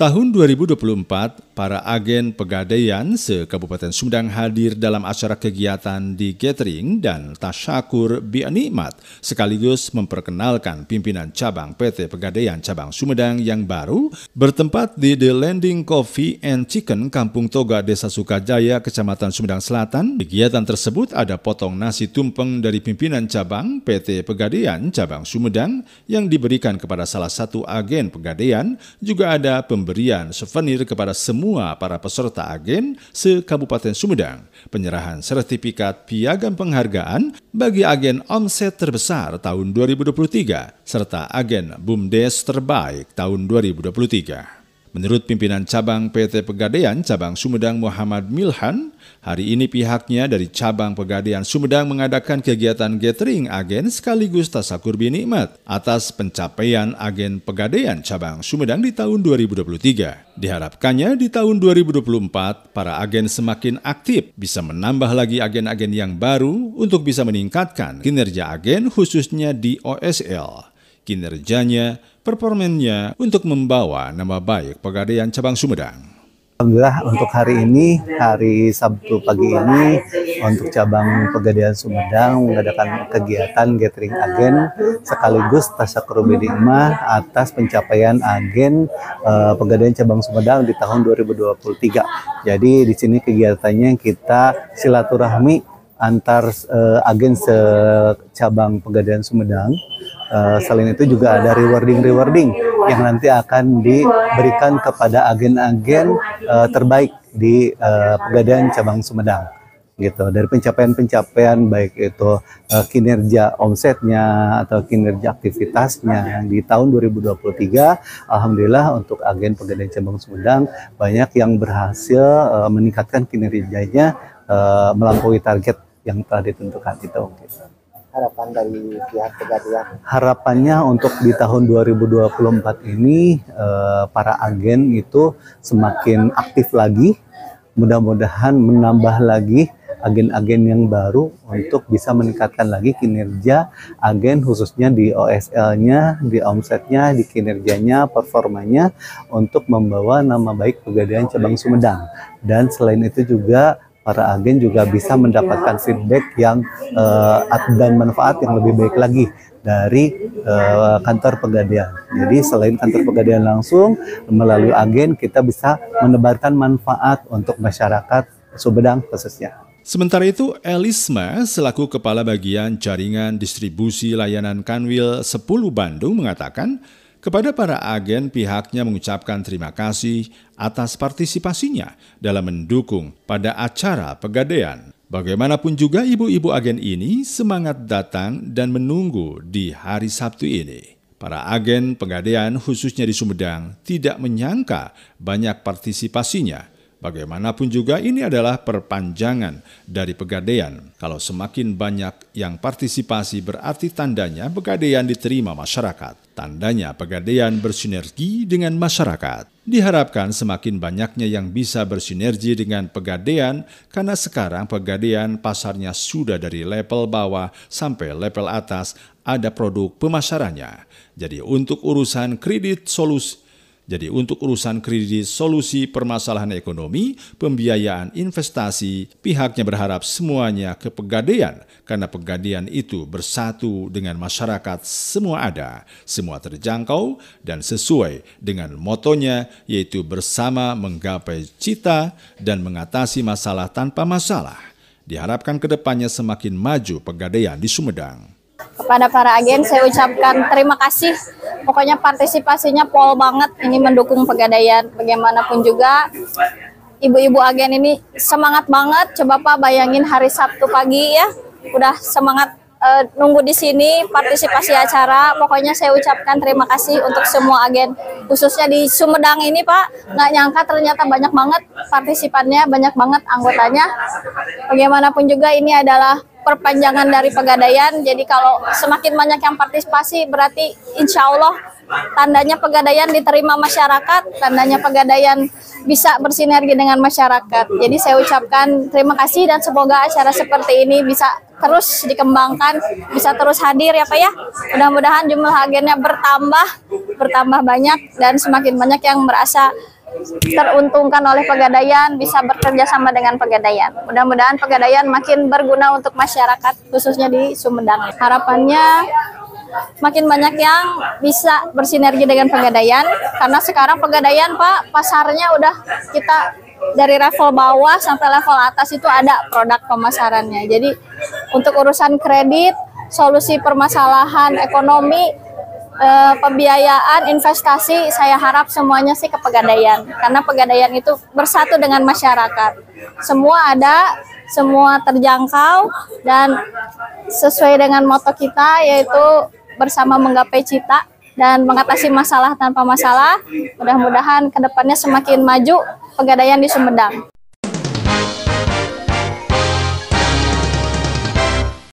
Tahun 2024, para agen pegadaian se-Kabupaten Sumedang hadir dalam acara kegiatan di Gathering dan Tasyakur Bianikmat, sekaligus memperkenalkan pimpinan cabang PT Pegadaian Cabang Sumedang yang baru bertempat di The Landing Coffee and Chicken Kampung Toga Desa Sukajaya, Kecamatan Sumedang Selatan. Kegiatan tersebut ada potong nasi tumpeng dari pimpinan cabang PT Pegadaian Cabang Sumedang yang diberikan kepada salah satu agen pegadaian, juga ada pemberian pemberian souvenir kepada semua para peserta agen se-Kabupaten Sumedang, penyerahan sertifikat piagam penghargaan bagi agen omset terbesar tahun 2023, serta agen BUMDES terbaik tahun 2023. Menurut pimpinan cabang PT Pegadaian cabang Sumedang Muhammad Milhan, hari ini pihaknya dari cabang Pegadaian Sumedang mengadakan kegiatan gathering agen sekaligus tasakur binikmat atas pencapaian agen Pegadaian cabang Sumedang di tahun 2023. Diharapkannya di tahun 2024 para agen semakin aktif bisa menambah lagi agen-agen yang baru untuk bisa meningkatkan kinerja agen khususnya di OSL kinerjanya Performennya untuk membawa nama baik Pegadaian Cabang Sumedang. Alhamdulillah untuk hari ini, hari Sabtu pagi ini, untuk cabang Pegadaian Sumedang mengadakan kegiatan gathering agen sekaligus tasyakur bidimah atas pencapaian agen uh, Pegadaian Cabang Sumedang di tahun 2023. Jadi di sini kegiatannya kita silaturahmi antar uh, agen cabang Pegadaian Sumedang Eh, selain itu juga ada rewarding-rewarding yang nanti akan diberikan kepada agen-agen uh, terbaik di uh, Pegadaian Cabang Sumedang gitu dari pencapaian-pencapaian baik itu uh, kinerja omsetnya atau kinerja aktivitasnya di tahun 2023 alhamdulillah untuk agen Pegadaian Cabang Sumedang banyak yang berhasil uh, meningkatkan kinerjanya uh, melampaui target yang telah ditentukan itu gitu harapan dari pihak Pegadaian? Harapannya untuk di tahun 2024 ini eh, para agen itu semakin aktif lagi, mudah-mudahan menambah lagi agen-agen yang baru untuk bisa meningkatkan lagi kinerja agen khususnya di OSL-nya, di omsetnya, di kinerjanya, performanya untuk membawa nama baik Pegadaian Cabang Sumedang. Dan selain itu juga para agen juga bisa mendapatkan feedback yang uh, dan manfaat yang lebih baik lagi dari uh, kantor pegadaian. Jadi selain kantor pegadaian langsung melalui agen kita bisa menebarkan manfaat untuk masyarakat Sumedang khususnya. Sementara itu, Elisma selaku Kepala Bagian Jaringan Distribusi Layanan Kanwil 10 Bandung mengatakan, kepada para agen, pihaknya mengucapkan terima kasih atas partisipasinya dalam mendukung pada acara pegadaian. Bagaimanapun juga ibu-ibu agen ini semangat datang dan menunggu di hari Sabtu ini. Para agen pegadaian khususnya di Sumedang tidak menyangka banyak partisipasinya Bagaimanapun juga ini adalah perpanjangan dari pegadaian. Kalau semakin banyak yang partisipasi berarti tandanya pegadaian diterima masyarakat. Tandanya pegadaian bersinergi dengan masyarakat. Diharapkan semakin banyaknya yang bisa bersinergi dengan pegadaian karena sekarang pegadaian pasarnya sudah dari level bawah sampai level atas ada produk pemasarannya. Jadi untuk urusan kredit solusi jadi untuk urusan kredit solusi permasalahan ekonomi, pembiayaan investasi, pihaknya berharap semuanya ke pegadaian karena pegadaian itu bersatu dengan masyarakat semua ada, semua terjangkau dan sesuai dengan motonya yaitu bersama menggapai cita dan mengatasi masalah tanpa masalah. Diharapkan kedepannya semakin maju pegadaian di Sumedang kepada para agen saya ucapkan terima kasih. Pokoknya partisipasinya pol banget. Ini mendukung pegadaian bagaimanapun juga. Ibu-ibu agen ini semangat banget. Coba Pak bayangin hari Sabtu pagi ya, udah semangat uh, nunggu di sini partisipasi acara. Pokoknya saya ucapkan terima kasih untuk semua agen khususnya di Sumedang ini Pak. Nggak nyangka ternyata banyak banget partisipannya, banyak banget anggotanya. Bagaimanapun juga ini adalah perpanjangan dari pegadaian. Jadi kalau semakin banyak yang partisipasi berarti insya Allah tandanya pegadaian diterima masyarakat, tandanya pegadaian bisa bersinergi dengan masyarakat. Jadi saya ucapkan terima kasih dan semoga acara seperti ini bisa terus dikembangkan, bisa terus hadir ya Pak ya. Mudah-mudahan jumlah agennya bertambah, bertambah banyak dan semakin banyak yang merasa teruntungkan oleh pegadaian bisa bekerja sama dengan pegadaian. Mudah-mudahan pegadaian makin berguna untuk masyarakat khususnya di Sumedang. Harapannya makin banyak yang bisa bersinergi dengan pegadaian karena sekarang pegadaian Pak pasarnya udah kita dari level bawah sampai level atas itu ada produk pemasarannya. Jadi untuk urusan kredit, solusi permasalahan ekonomi eh, pembiayaan, investasi, saya harap semuanya sih ke Pegadaian. Karena Pegadaian itu bersatu dengan masyarakat. Semua ada, semua terjangkau, dan sesuai dengan moto kita yaitu bersama menggapai cita dan mengatasi masalah tanpa masalah. Mudah-mudahan kedepannya semakin maju Pegadaian di Sumedang.